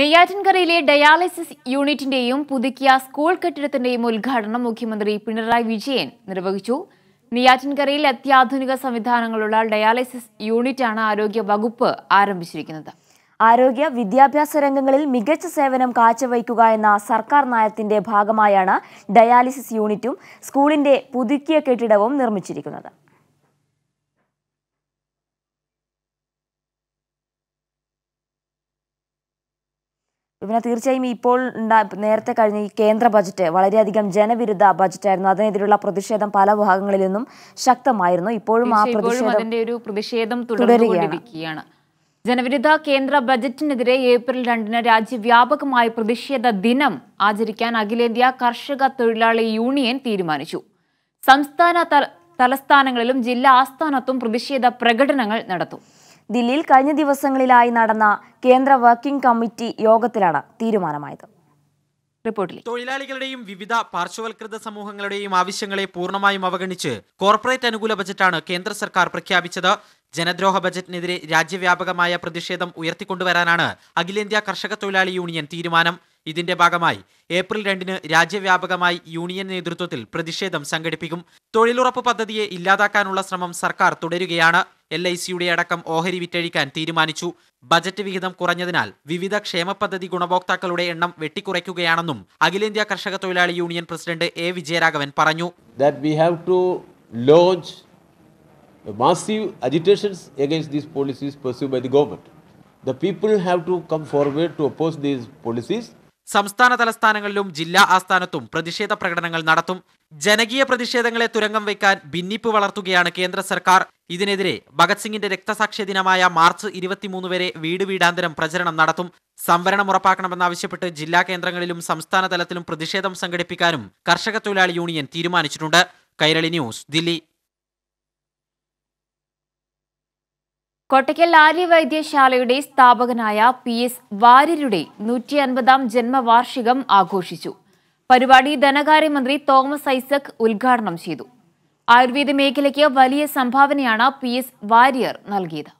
നെയ്യാറ്റിൻകരയിലെ dialysis യൂണിറ്റിന്റെയും പുതുക്കിയ school കെട്ടിടത്തിന്റെയും ഉദ്ഘാടനം മുഖ്യമന്ത്രി പിണറായി വിജയൻ നിർവഹിച്ചു നെയ്യാറ്റിൻകരയിൽ അത്യാധുനിക സംവിധാനങ്ങളുള്ള ഡയാലിസിസ് യൂണിറ്റാണ് ആരോഗ്യ വകുപ്പ് ആരംഭിച്ചിരിക്കുന്നത് ആരോഗ്യ വിദ്യാഭ്യാസ രംഗങ്ങളിൽ മികച്ച സേവനം കാഴ്ചവയ്ക്കുക എന്ന സർക്കാർ നയത്തിന്റെ ഭാഗമായാണ് ഡയാലിസിസ് യൂണിറ്റും സ്കൂളിന്റെ പുതുക്കിയ കെട്ടിടവും നിർമ്മിച്ചിരിക്കുന്നത് പിന്നെ തീർച്ചയായും ഇപ്പോൾ നേരത്തെ കഴിഞ്ഞ ഈ കേന്ദ്ര ബജറ്റ് വളരെയധികം ജനവിരുദ്ധ ആയിരുന്നു അതിനെതിരെയുള്ള പ്രതിഷേധം പല ഭാഗങ്ങളിൽ നിന്നും ശക്തമായിരുന്നു ഇപ്പോഴും ആ പ്രതിഷേധം തുടരുകയാണ് ജനവിരുദ്ധ കേന്ദ്ര ബജറ്റിനെതിരെ ഏപ്രിൽ രണ്ടിന് രാജ്യവ്യാപകമായ പ്രതിഷേധ ദിനം ആചരിക്കാൻ അഖിലേന്ത്യാ കർഷക തൊഴിലാളി യൂണിയൻ തീരുമാനിച്ചു സംസ്ഥാന തലസ്ഥാനങ്ങളിലും ജില്ലാ ആസ്ഥാനത്തും പ്രതിഷേധ പ്രകടനങ്ങൾ നടത്തും ദില്ലിയിൽ കഴിഞ്ഞ ദിവസങ്ങളിലായി നടന്ന കേന്ദ്ര വർക്കിംഗ് കമ്മിറ്റി യോഗത്തിലാണ് തീരുമാനമായത് റിപ്പോർട്ടിൽ തൊഴിലാളികളുടെയും വിവിധ പാർശ്വവൽകൃത സമൂഹങ്ങളുടെയും ആവശ്യങ്ങളെ പൂർണ്ണമായും അവഗണിച്ച് കോർപ്പറേറ്റ് അനുകൂല ബജറ്റാണ് കേന്ദ്ര സർക്കാർ പ്രഖ്യാപിച്ചത് ജനദ്രോഹ ബജറ്റിനെതിരെ രാജ്യവ്യാപകമായ പ്രതിഷേധം ഉയർത്തിക്കൊണ്ടുവരാനാണ് അഖിലേന്ത്യാ കർഷക തൊഴിലാളി യൂണിയൻ തീരുമാനം ഇതിന്റെ ഭാഗമായി ഏപ്രിൽ രണ്ടിന് രാജ്യവ്യാപകമായി യൂണിയൻ നേതൃത്വത്തിൽ പ്രതിഷേധം സംഘടിപ്പിക്കും തൊഴിലുറപ്പ് പദ്ധതിയെ ഇല്ലാതാക്കാനുള്ള ശ്രമം സർക്കാർ തുടരുകയാണ് എൽ ഐ സിയുടെ അടക്കം ഓഹരി വിറ്റഴിക്കാൻ തീരുമാനിച്ചു ബജറ്റ് വിഹിതം കുറഞ്ഞതിനാൽ വിവിധ ക്ഷേമ പദ്ധതി ഗുണഭോക്താക്കളുടെ എണ്ണം വെട്ടിക്കുറയ്ക്കുകയാണെന്നും അഖിലേന്ത്യാ കർഷക തൊഴിലാളി യൂണിയൻ പ്രസിഡന്റ് എ വിജയരാഘവൻ പറഞ്ഞു massive agitations against these policies pursued by the government. The people have to come forward to oppose these policies സംസ്ഥാന തലസ്ഥാനങ്ങളിലും ജില്ലാ ആസ്ഥാനത്തും പ്രതിഷേധ പ്രകടനങ്ങൾ നടത്തും ജനകീയ പ്രതിഷേധങ്ങളെ തുരങ്കം വയ്ക്കാൻ ഭിന്നിപ്പ് വളർത്തുകയാണ് കേന്ദ്ര സർക്കാർ ഇതിനെതിരെ ഭഗത് സിംഗിന്റെ രക്തസാക്ഷ്യ ദിനമായ മാർച്ച് ഇരുപത്തിമൂന്ന് വരെ വീട് വീടാന്തരം പ്രചരണം നടത്തും സംവരണം ഉറപ്പാക്കണമെന്നാവശ്യപ്പെട്ട് ജില്ലാ കേന്ദ്രങ്ങളിലും സംസ്ഥാന തലത്തിലും പ്രതിഷേധം സംഘടിപ്പിക്കാനും കർഷക തൊഴിലാളി യൂണിയൻ തീരുമാനിച്ചിട്ടുണ്ട് കൈരളി ന്യൂസ് ദില്ലി കൊട്ടയ്ക്കൽ ആര്യവൈദ്യശാലയുടെ സ്ഥാപകനായ പി എസ് വാര്യരുടെ നൂറ്റി അൻപതാം ജന്മവാർഷികം ആഘോഷിച്ചു പരിപാടി ധനകാര്യമന്ത്രി തോമസ് ഐസക് ഉദ്ഘാടനം ചെയ്തു ആയുർവേദ മേഖലയ്ക്ക് വലിയ സംഭാവനയാണ് പി എസ് വാരിയർ നൽകിയത്